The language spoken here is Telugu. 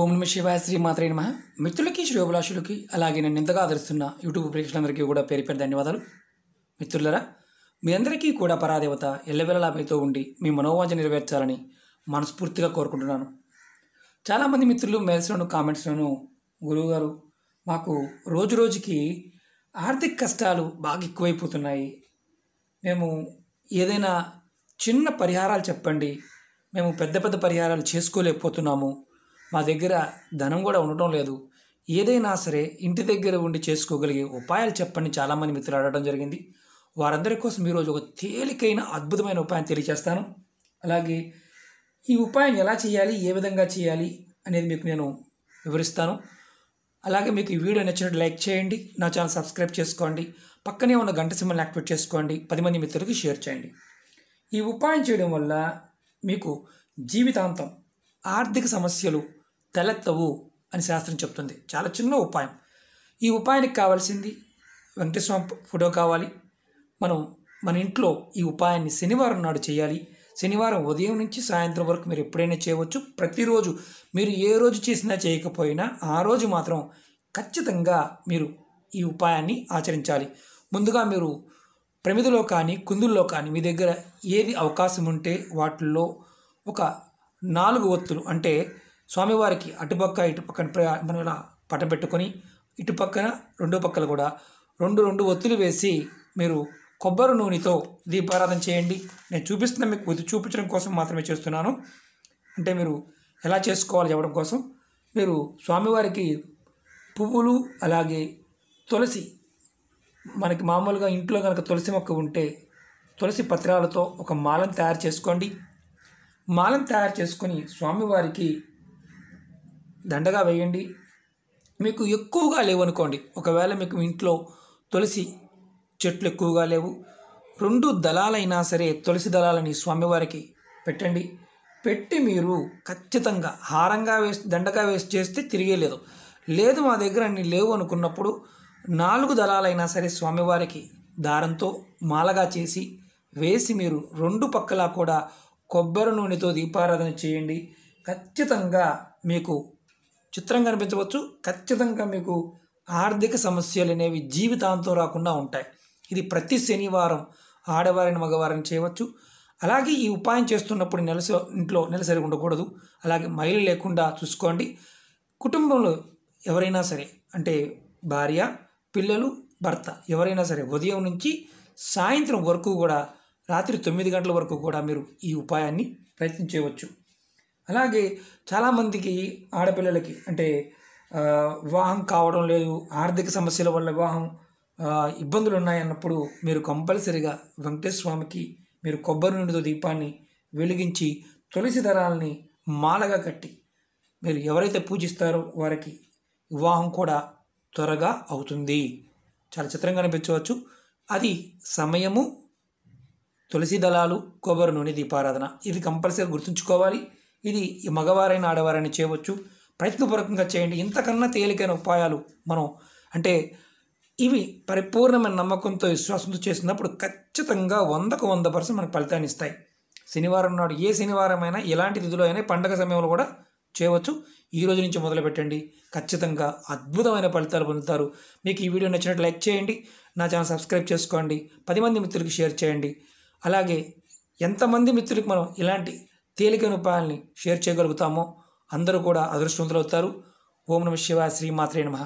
ఓం నమ శివాయ శ్రీ మాత్రే నమ మిత్రులకి శ్రేభిలాషులకి అలాగే నేను ఇంతగా ఆదరిస్తున్న యూట్యూబ్ ప్రేక్షకులందరికీ కూడా పేరు పేరు ధన్యవాదాలు మిత్రులరా మీ అందరికీ కూడా పరాదేవత ఎల్లవెల్లలా మీతో ఉండి మీ మనోవాంఛ నెరవేర్చాలని మనస్ఫూర్తిగా కోరుకుంటున్నాను చాలామంది మిత్రులు మెయిల్స్లోను కామెంట్స్లోను గురువుగారు మాకు రోజు రోజుకి ఆర్థిక కష్టాలు బాగా ఎక్కువైపోతున్నాయి మేము ఏదైనా చిన్న పరిహారాలు చెప్పండి మేము పెద్ద పెద్ద పరిహారాలు చేసుకోలేకపోతున్నాము మా దగ్గర ధనం కూడా ఉండటం లేదు ఏదైనా సరే ఇంటి దగ్గర ఉండి చేసుకోగలిగే ఉపాయాలు చెప్పండి చాలామంది మిత్రులు అడగడం జరిగింది వారందరి కోసం ఈరోజు ఒక తేలికైన అద్భుతమైన ఉపాయం తెలియజేస్తాను అలాగే ఈ ఉపాయం ఎలా చేయాలి ఏ విధంగా చేయాలి అనేది మీకు నేను వివరిస్తాను అలాగే మీకు ఈ వీడియో నచ్చినట్టు లైక్ చేయండి నా ఛానల్ సబ్స్క్రైబ్ చేసుకోండి పక్కనే ఉన్న గంట సింహల్ని యాక్టివేట్ చేసుకోండి పది మంది మిత్రులకి షేర్ చేయండి ఈ ఉపాయం చేయడం వల్ల మీకు జీవితాంతం ఆర్థిక సమస్యలు తలెత్తవు అని శాస్త్రం చెప్తుంది చాలా చిన్న ఉపాయం ఈ ఉపాయానికి కావాల్సింది వెంకటేశ్వర ఫోటో కావాలి మనం మన ఇంట్లో ఈ ఉపాయాన్ని శనివారం నాడు చేయాలి శనివారం ఉదయం నుంచి సాయంత్రం వరకు మీరు ఎప్పుడైనా చేయవచ్చు ప్రతిరోజు మీరు ఏ రోజు చేసినా చేయకపోయినా ఆ రోజు మాత్రం ఖచ్చితంగా మీరు ఈ ఉపాయాన్ని ఆచరించాలి ముందుగా మీరు ప్రమిదలో కానీ కుందుల్లో కానీ మీ దగ్గర ఏది అవకాశం ఉంటే వాటిల్లో ఒక నాలుగు ఒత్తులు అంటే స్వామివారికి అటుపక్క ఇటుపక్కన మనం ఇలా పట పెట్టుకొని ఇటుపక్కన రెండు పక్కన కూడా రెండు రెండు ఒత్తులు వేసి మీరు కొబ్బరి నూనెతో దీపారాధన చేయండి నేను చూపిస్తున్న మీకు చూపించడం కోసం మాత్రమే చేస్తున్నాను అంటే మీరు ఎలా చేసుకోవాలి చెప్పడం కోసం మీరు స్వామివారికి పువ్వులు అలాగే తులసి మనకి మామూలుగా ఇంట్లో కనుక తులసి మొక్క ఉంటే తులసి పత్రాలతో ఒక మాలను తయారు చేసుకోండి మాలను తయారు చేసుకొని స్వామివారికి దండగా వేయండి మీకు ఎక్కువగా లేవు అనుకోండి ఒకవేళ మీకు ఇంట్లో తులసి చెట్లు ఎక్కువగా లేవు రెండు దళాలైనా సరే తులసి దళాలని స్వామివారికి పెట్టండి పెట్టి మీరు ఖచ్చితంగా హారంగా వేసి దండగా వేసి చేస్తే తిరిగే లేదు లేదు మా దగ్గర అన్ని లేవు అనుకున్నప్పుడు నాలుగు దళాలైనా సరే స్వామివారికి దారంతో మాలగా చేసి వేసి మీరు రెండు పక్కలా కూడా కొబ్బరి నూనెతో దీపారాధన చేయండి ఖచ్చితంగా మీకు చిత్రం కనిపించవచ్చు ఖచ్చితంగా మీకు ఆర్థిక సమస్యలు అనేవి జీవితాంతం రాకుండా ఉంటాయి ఇది ప్రతి శనివారం ఆడవారిని మగవారిని చేయవచ్చు అలాగే ఈ ఉపాయం చేస్తున్నప్పుడు నెలస ఇంట్లో నెలసరి ఉండకూడదు అలాగే మైలు లేకుండా చూసుకోండి కుటుంబంలో ఎవరైనా సరే అంటే భార్య పిల్లలు భర్త ఎవరైనా సరే ఉదయం నుంచి సాయంత్రం వరకు కూడా రాత్రి తొమ్మిది గంటల వరకు కూడా మీరు ఈ ఉపాయాన్ని ప్రయత్నించవచ్చు అలాగే చాలామందికి ఆడపిల్లలకి అంటే వివాహం కావడం లేదు ఆర్థిక సమస్యల వల్ల వివాహం ఇబ్బందులు ఉన్నాయన్నప్పుడు మీరు కంపల్సరిగా వెంకటేశ్వర స్వామికి మీరు కొబ్బరి నూనెతో దీపాన్ని వెలిగించి తులసి దళాలని మాలగా కట్టి మీరు ఎవరైతే పూజిస్తారో వారికి వివాహం కూడా త్వరగా అవుతుంది చాలా చిత్రంగా అనిపించవచ్చు అది సమయము తులసి దళాలు కొబ్బరి నూనె దీపారాధన ఇది కంపల్సరీ గుర్తుంచుకోవాలి ఇది మగవారైన ఆడవారైనా చేయవచ్చు ప్రయత్నపూర్వకంగా చేయండి ఇంతకన్నా తేలికైన ఉపాయాలు మనం అంటే ఇవి పరిపూర్ణమైన నమ్మకంతో విశ్వాసంతో చేసినప్పుడు ఖచ్చితంగా వందకు వంద పర్సెంట్ మనకు ఫలితాన్ని ఇస్తాయి శనివారం నాడు ఏ శనివారం అయినా ఎలాంటి తిథిలో అయినా పండగ సమయంలో కూడా చేయవచ్చు ఈ రోజు నుంచి మొదలుపెట్టండి ఖచ్చితంగా అద్భుతమైన ఫలితాలు పొందుతారు మీకు ఈ వీడియో నచ్చినట్టు లైక్ చేయండి నా ఛానల్ సబ్స్క్రైబ్ చేసుకోండి పది మంది మిత్రులకి షేర్ చేయండి అలాగే ఎంతమంది మిత్రులకు మనం ఇలాంటి తేలికైన ఉపాయాల్ని షేర్ చేయగలుగుతామో అందరూ కూడా అవుతారు ఓం నమ శివ శ్రీమాత్రే నమ